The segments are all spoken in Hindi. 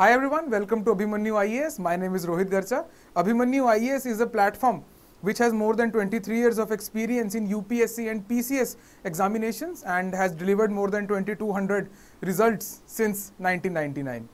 Hi everyone, welcome to Abhimanyu IAS. My name is Rohit Garcha. Abhimanyu IAS is a platform which has more than 23 years of experience in UPSC and PCS examinations and has delivered more than 2200 results since 1999.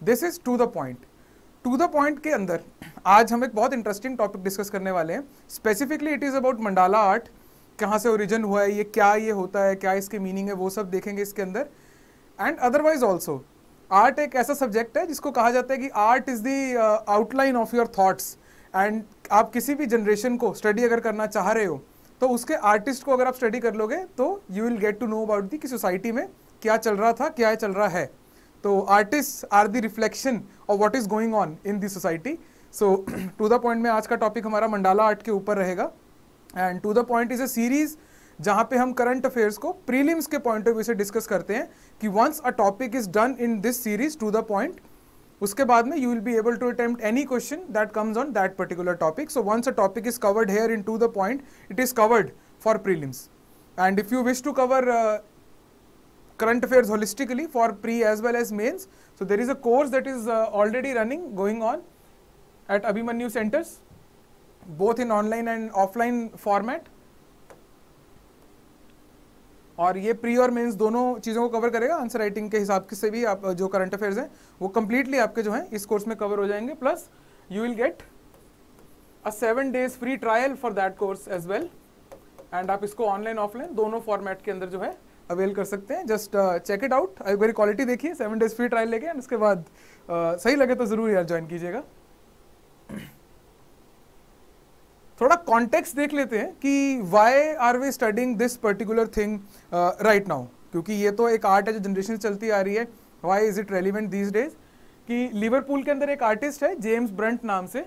This is to the point. To the point के अंदर आज हम एक बहुत इंटरेस्टिंग टॉपिक डिस्कस करने वाले हैं specifically it is about mandala art कहाँ से ओरिजिन हुआ है ये क्या ये होता है क्या इसके मीनिंग है वो सब देखेंगे इसके अंदर एंड अदरवाइज ऑल्सो आर्ट एक ऐसा सब्जेक्ट है जिसको कहा जाता है कि art is the outline of your thoughts and आप किसी भी जनरेशन को स्टडी अगर करना चाह रहे हो तो उसके आर्टिस्ट को अगर आप स्टडी कर लोगे तो you will get to know about the कि सोसाइटी में क्या चल रहा था क्या चल रहा है तो artist are the reflection of what is going on in the society so to the point में आज का टॉपिक हमारा मंडाला आर्ट के ऊपर रहेगा and to the point is a series जहां पे हम करंट अफेयर्स को प्रीलिम्स के पॉइंट ऑफ व्यू से डिस्कस करते हैं कि once a topic is done in this series to the point उसके बाद में you will be able to attempt any question that comes on that particular topic so once a topic is covered here in to the point it is covered for prelims and if you wish to cover current affair holistically for pre as well as mains so there is a course that is already running going on at Abhimanyu centres both in online and offline format और ये प्री और मेंस दोनों चीज़ों को कवर करेगा आंसर राइटिंग के हिसाब से भी आप जो करंट अफेयर्स हैं वो कम्प्लीटली आपके जो हैं इस कोर्स में कवर हो जाएंगे plus you will get a seven days free trial for that course as well and आप इसको ऑनलाइन ऑफलाइन दोनों फॉर्मेट के अंदर जो है अवेल कर सकते हैं जस्ट चेक इट आउट एक बार क्वालिटी देखिए सेवन डेज फ्री ट्रायल लेके एंड उसके बाद uh, सही लगे तो ज़रूर यार ज्वाइन कीजिएगा थोड़ा कॉन्टेक्स्ट देख लेते हैं कि why are we studying this particular thing right now क्योंकि ये तो एक आर्ट है जो जनरेशन चलती आ रही है why is it relevant these days कि लिवरपूल के अंदर एक आर्टिस्ट है जेम्स ब्रंट नाम से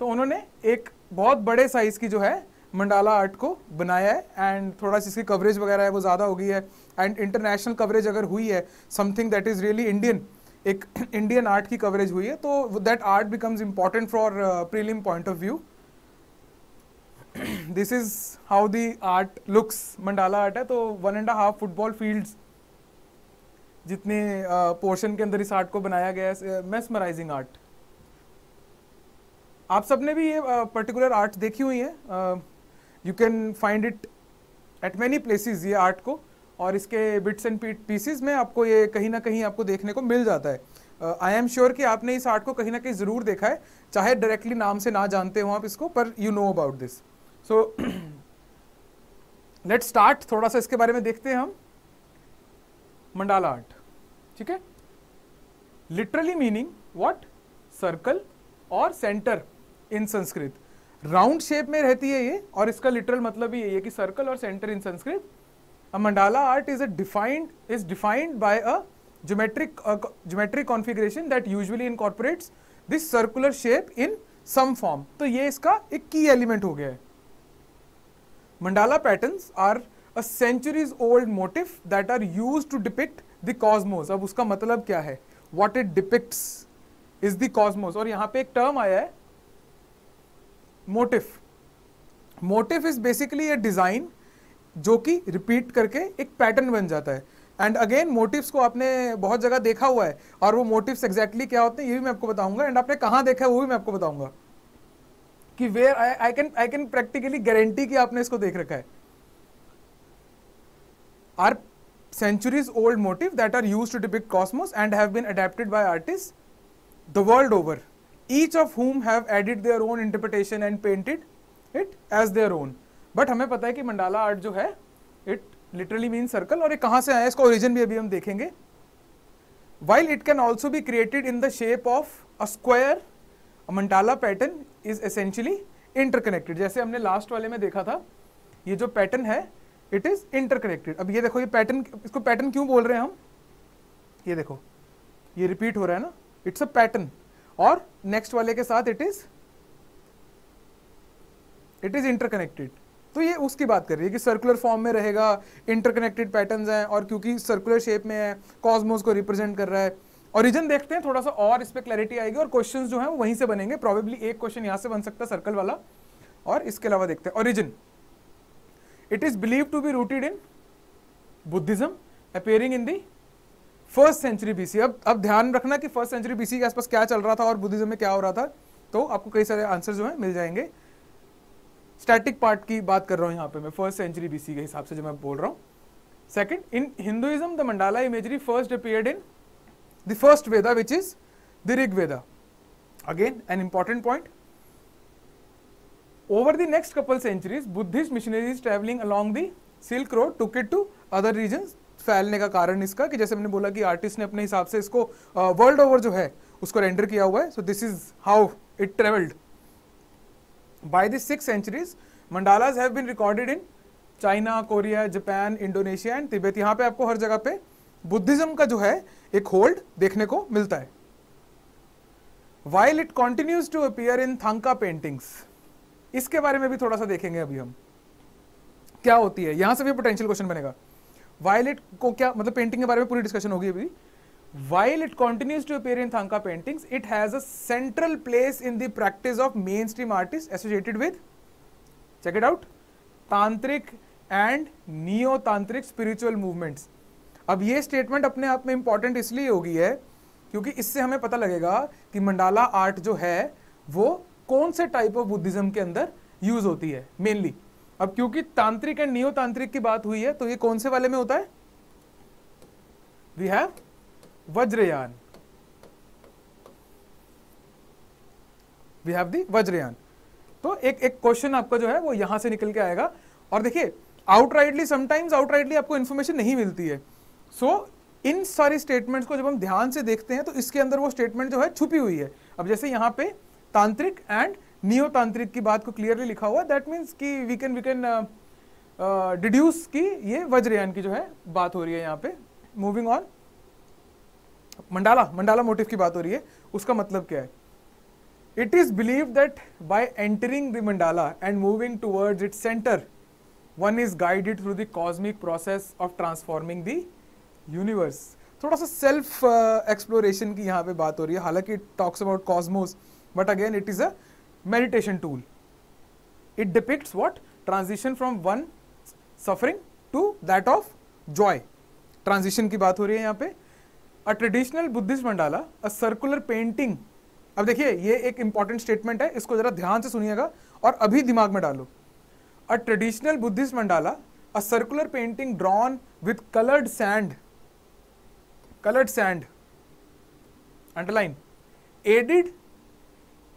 तो उन्होंने एक बहुत बड़े साइज की जो है मंडाला आर्ट को बनाया है एंड थोड़ा सा इसकी कवरेज वगैरह है वो ज़्यादा हो गई है एंड इंटरनेशनल कवरेज अगर हुई है something that is really Indian एक इंडियन आर्ट की कवरेज हुई है तो that art becomes important for prelim point of view this is how the art looks mandala art है तो one and half football field जितने पोर्शन के अंदर इस आर्ट को बनाया गया है मेसमराइजिंग आर्ट आप सबने भी ये पर्टिकुलर आर्ट देखी हुई है you can find it at many places ये आर्ट को और इसके बिट्स एंड पीसीज में आपको ये कहीं ना कहीं आपको देखने को मिल जाता है आई एम श्योर कि आपने इस आर्ट को कहीं ना कहीं ज़रूर देखा है चाहे डायरेक्टली नाम से ना जानते हो आप इसको पर you know about this so let start थोड़ा सा इसके बारे में देखते हैं हम मंडाला आर्ट ठीक है लिटरली मीनिंग वॉट सर्कल और centre in Sanskrit round shape में रहती है ये और इसका लिटरल मतलब ही ये कि सर्कल और centre in Sanskrit a mandala art is a defined is defined by a geometric geometric configuration that that incorporates this circular shape in some form तो ये इसका एक की एलिमेंट हो गया है Mandala patterns are a centuries old motif that are used to depict the cosmos. अब उसका मतलब क्या है What it depicts is the cosmos. और यहाँ पे एक term आया है motif. Motif is basically a design जो कि repeat करके एक pattern बन जाता है एंड अगेन मोटिव्स को आपने बहुत जगह देखा हुआ है और वो मोटिव्स एग्जैक्टली exactly क्या होते हैं ये भी मैं आपको बताऊंगा एंड आपने कहाँ देखा है वो भी मैं आपको बताऊंगा कि where I can I can practically guarantee कि आपने इसको देख रखा है are centuries old motif that are use to depict cosmos and have been adapted by artist the world over each of whom have added their own interpretation and painted it as their own but हमें पता है कि मंडाला आर्ट जो है इट लिटरली मीन सर्कल और ये कहां से आए इसका ओरिजिन भी अभी हम देखेंगे while it can also be created in the shape of a square mandala pattern is essentially interconnected जैसे हमने लास्ट वाले में देखा था ये जो पैटर्न है इट इज इंटरकनेक्टेड अब ये देखो ये पैटर्न इसको पैटर्न क्यों बोल रहे हैं हम ये देखो ये रिपीट हो रहा है ना इट्स अ पैटर्न और नेक्स्ट वाले के साथ it is it is interconnected तो ये उसकी बात कर रही है कि सर्कुलर फॉर्म में रहेगा इंटरकनेक्टेड पैटर्न्स हैं और क्योंकि सर्कुलर शेप में है कॉस्मोस को रिप्रेजेंट कर रहा है ओरिजिन देखते हैं थोड़ा सा और इस पर क्लैरिटी आएगी और क्वेश्चन जो है वो वहीं से बनेंगे प्रॉबेबली एक क्वेश्चन यहाँ से बन सकता है सर्कल वाला और इसके अलावा देखते हैं origin it is believe to be rooted in Buddhism appearing in the first century BC अब अब ध्यान रखना कि फर्स्ट सेंचुरी बीसी के आसपास क्या चल रहा था और बुद्धिज्म में क्या हो रहा था तो आपको कई सारे आंसर जो है मिल जाएंगे स्टैटिक पार्ट की बात कर रहा हूं यहां पे मैं फर्स्ट सेंचुरी बीसी के हिसाब से जो मैं बोल रहा हूं second in Hinduism the mandala imagery first appeared in the first Veda which is the Rig Veda. Again an important point. Over the next couple centuries, Buddhist missionaries traveling along the Silk Road took it to other regions. फैलने का कारण इसका कि जैसे मैंने बोला कि आर्टिस्ट ने अपने हिसाब से इसको वर्ल्ड uh, ओवर जो है उसको रेंडर किया हुआ है so this is how it travelled by this six centuries mandalas have been recorded in China Korea Japan Indonesia and Tibet यहां पे आपको हर जगह पे बुद्धिज्म का जो है एक होल्ड देखने को मिलता है while it continues to appear in thangka paintings इसके बारे में भी थोड़ा सा देखेंगे अभी हम क्या होती है यहां से भी पोटेंशियल क्वेश्चन बनेगा वायलेट को क्या मतलब पेंटिंग के बारे में पूरी डिस्कशन होगी अभी while it continues to appear in thangka paintings it has central place in the practice of main stream artist associated with check it out tantric and neo tantric spiritual movements अब ये स्टेटमेंट अपने आप में इंपॉर्टेंट इसलिए होगी है क्योंकि इससे हमें पता लगेगा कि मंडाला आर्ट जो है वो कौन से टाइप ऑफ बुद्धिज्म के अंदर यूज होती है मेनली अब क्योंकि तांत्रिक एंड नियो तांत्रिक की बात हुई है तो ये कौन से वाले में होता है we have Vajrayana we have the Vajrayana तो एक एक क्वेश्चन आपका जो है वो यहां से निकल के आएगा और देखिए आउटराइटली समटाइम्स आउटराइटली आपको इन्फॉर्मेशन नहीं मिलती है सो so, इन सारी स्टेटमेंट्स को जब हम ध्यान से देखते हैं तो इसके अंदर वो स्टेटमेंट जो है छुपी हुई है अब जैसे यहाँ पे तांत्रिक एंड नियोतांत्रिक की बात को क्लियरली लिखा हुआ दैट मीन्स कि we can we can deduce की ये वज्रयान की जो है बात हो रही है यहाँ पे moving on mandala mandala motif की बात हो रही है उसका मतलब क्या है it is believe that by entering the mandala and moving towards its centre one is guided through the cosmic process of transforming the universe थोड़ा सा सेल्फ एक्सप्लोरेशन uh, की यहाँ पे बात हो रही है हालांकि it talks about cosmos but again it is a meditation tool it depicts what transition from one suffering to that of joy transition की बात हो रही है यहाँ पे a traditional Buddhist mandala a circular painting अब देखिए ये एक इंपॉर्टेंट स्टेटमेंट है इसको जरा ध्यान से सुनिएगा और अभी दिमाग में डालो a traditional Buddhist mandala a circular painting drawn with coloured sand colored sand underline aided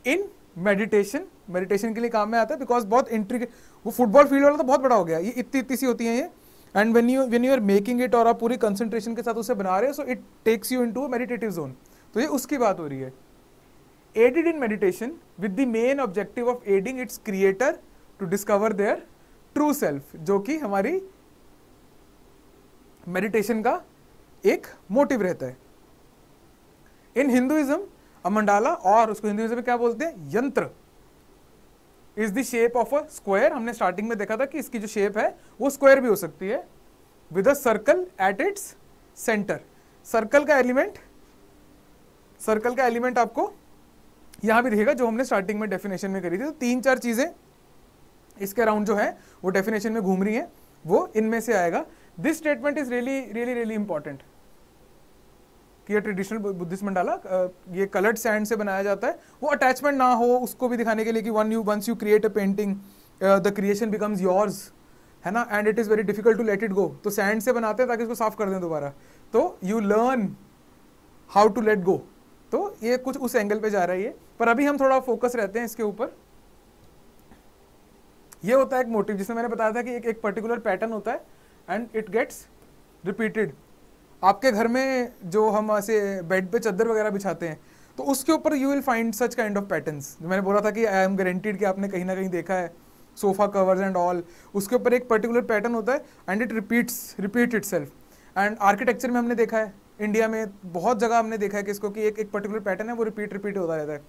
in meditation meditation के लिए काम में आता है बिकॉज बहुत इंट्री वो फुटबॉल फील्ड वाला तो बहुत बड़ा हो गया ये इतनी इतनी सी होती है ये and when you when you are making it और आप पूरी कंसंट्रेशन के साथ उसे बना रहे हो so it takes you into meditative zone तो ये उसकी बात हो रही है aided in meditation with the main objective of aiding its creator to discover their true self जो कि हमारी मेडिटेशन का एक मोटिव रहता है इन हिंदुइज्म मंडाला और उसको हिंदुइज्म में क्या बोलते हैं yantra is the shape of a square हमने स्टार्टिंग में देखा था कि इसकी जो शेप है वो स्क्वायर भी हो सकती है with a circle at its centre circle का एलिमेंट सर्कल का एलिमेंट आपको यहां भी दिखेगा जो हमने स्टार्टिंग में डेफिनेशन में करी थी तो तीन चार चीजें इसके अराउंड जो है वो डेफिनेशन में घूम रही है वो इनमें से आएगा this statement is really really really important कि ये ट्रेडिशनल बुद्धिस्ट मंडाला ये कलर्ड सैंड से बनाया जाता है वो अटैचमेंट ना हो उसको भी दिखाने के लिए कि one you once you create a painting the creation becomes yours है ना and it is very difficult to let it go तो सैंड से बनाते हैं ताकि उसको साफ कर दें दोबारा तो you learn how to let go तो ये कुछ उस एंगल पे जा रहा है ये पर अभी हम थोड़ा फोकस रहते हैं इसके ऊपर ये होता है एक मोटिव जिसमें मैंने बताया था कि एक एक पर्टिकुलर पैटर्न होता है एंड इट गेट्स रिपीटेड आपके घर में जो हम ऐसे बेड पे चादर वगैरह बिछाते हैं तो उसके ऊपर you will find such kind of patterns मैंने बोला था कि आई एम गारंटीड कि आपने कहीं ना कहीं देखा है सोफा कवर्स एंड ऑल उसके ऊपर एक पर्टिकुलर पैटर्न होता है and it repeats repeat it and architecture में हमने देखा है इंडिया में बहुत जगह हमने देखा है कि इसको कि एक एक पर्टिकुलर पैटर्न है वो रिपीट रिपीट होता रहता है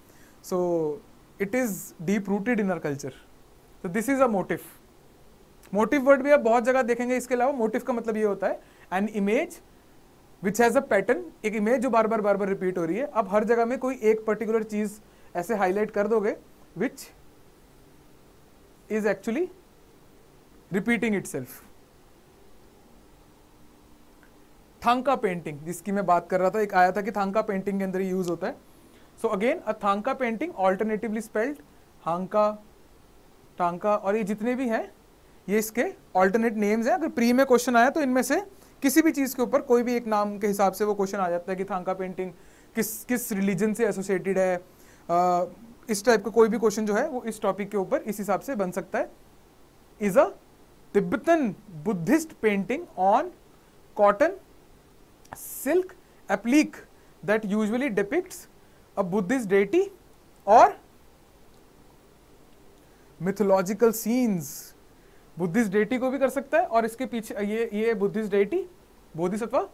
so it is deep rooted in our culture तो this is a motif motif word भी आप बहुत जगह देखेंगे इसके अलावा मोटिव का मतलब ये होता है an image which has a pattern एक इमेज जो बार बार बार बार रिपीट हो रही है आप हर जगह में कोई एक पर्टिकुलर चीज़ ऐसे हाईलाइट कर दोगे which is actually repeating itself thangka painting जिसकी मैं बात कर रहा था एक आया था कि थांका पेंटिंग के अंदर यूज होता है so again a thangka painting alternatively spelled thanka tangka और ये जितने भी हैं ये इसके ऑल्टरनेट नेम्स हैं अगर प्री में क्वेश्चन आया तो इनमें से किसी भी चीज़ के ऊपर कोई भी एक नाम के हिसाब से वो क्वेश्चन आ जाता है कि थांका पेंटिंग किस किस रिलीजन से एसोसिएटेड है आ, इस टाइप का कोई भी क्वेश्चन जो है वो इस टॉपिक के ऊपर इस हिसाब से बन सकता है is a Tibetan Buddhist painting on cotton silk applique that usually depict a Buddhist deity और मिथोलॉजिकल सीन्स बुद्धिस्ट डेटी को भी कर सकता है और इसके पीछे ये ये बुद्धिस्ट डेटी बोधिसत्वा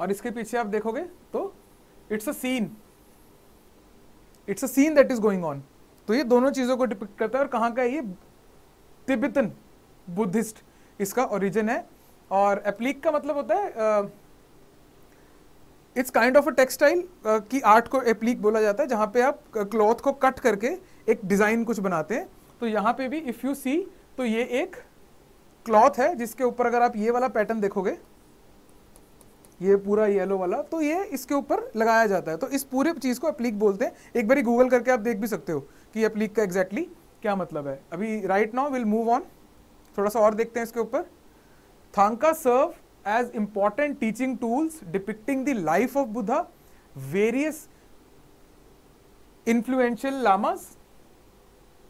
और इसके पीछे आप देखोगे तो it's a scene it's a scene that is going on तो ये दोनों चीज़ों को डिपिक्ट करता है और कहाँ का है ये तिब्बतन बुद्धिस्ट इसका ओरिजिन है और एप्लीक का मतलब होता है it's kind of a textile की आर्ट को एप्लीक बोला जाता है जहां पे आप क्लॉथ को कट करके एक डिज़ाइन कुछ बनाते हैं तो यहाँ पे भी इफ़ यू सी तो ये एक क्लॉथ है जिसके ऊपर अगर आप ये वाला पैटर्न देखोगे ये पूरा येलो वाला तो ये इसके ऊपर लगाया जाता है तो इस पूरे चीज़ को अप्लीक बोलते हैं एक बार गूगल करके आप देख भी सकते हो कि अप्लीक का एग्जैक्टली exactly क्या मतलब है अभी right now will move on थोड़ा सा और देखते हैं इसके ऊपर thangka serve as important teaching tools depicting the life of Buddha various influential lamas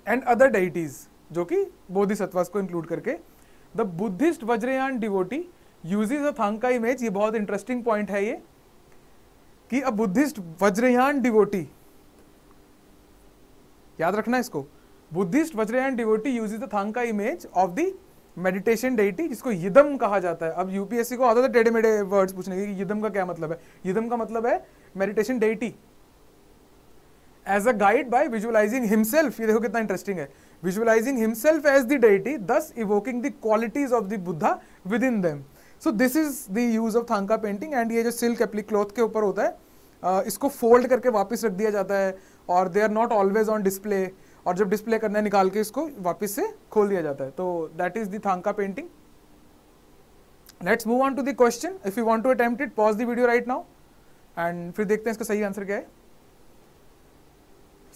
and other deities जो कि बोधिसत्वास को इंक्लूड करके the Buddhist Vajrayana devotee uses a thangka image ये बहुत इंटरेस्टिंग पॉइंट है ये कि अ बुद्धिस्ट वज्रयान डिवोटी याद रखना इसको Buddhist Vajrayana devotee uses a thangka image of the meditation deity जिसको यदम कहा जाता है अब यूपीएससी को आता था टेढ़े मेढ़े वर्ड्स पूछने के कि यदम का क्या मतलब है यदम का मतलब है meditation deity as a guide by visualising himself ये देखो कितना इंटरेस्टिंग है visualising himself as the deity thus evoking the qualities of the Buddha within them so this is the use of thangka painting and ये जो सिल्क एप्ली क्लॉथ के ऊपर होता है इसको फोल्ड करके वापस रख दिया जाता है और they are not always on display और जब डिस्प्ले करना है निकाल के इसको वापस से खोल दिया जाता है तो that is the thangka painting let's move on to the question if you want to attempt it pause the video right now and फिर देखते हैं इसका सही आंसर क्या है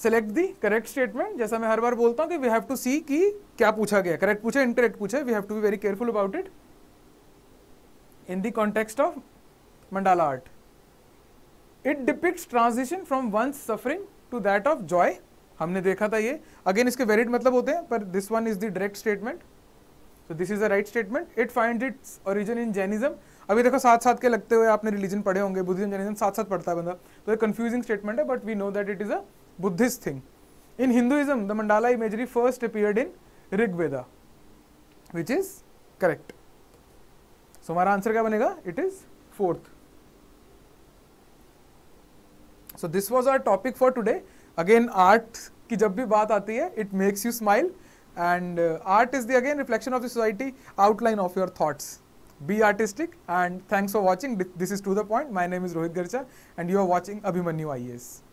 सेलेक्ट दी करेक्ट स्टेटमेंट जैसा मैं हर बार बोलता हूँ कि वी हैव टू सी कि क्या पूछा गया करेक्ट पूछे इनकरेक्ट पूछे we have to be very careful about it in the context of mandala art it depict transition from one suffering to that of joy हमने देखा था ये अगेन इसके वेरिड मतलब होते हैं पर this one is the direct statement so this is the right statement it find its origin in Jainism अभी देखो साथ साथ के लगते हुए आपने रिलीजन पढ़े होंगे बुद्धिज्म जैनिज्म साथ साथ पढ़ता है बंदा तो एक कंफ्यूजिंग स्टेटमेंट है but we know that it is a Buddhist thing. In Hinduism, the mandala imagery first appeared in Rig Veda, which is correct. So our answer क्या बनेगा? It is fourth. So this was our topic for today. Again, art की जब भी बात आती है, it makes you smile. And uh, art is the again reflection of the society, outline of your thoughts. Be artistic and thanks for watching. This is To The Point. My name is Rohit Garcha and you are watching Abhimanyu IAS.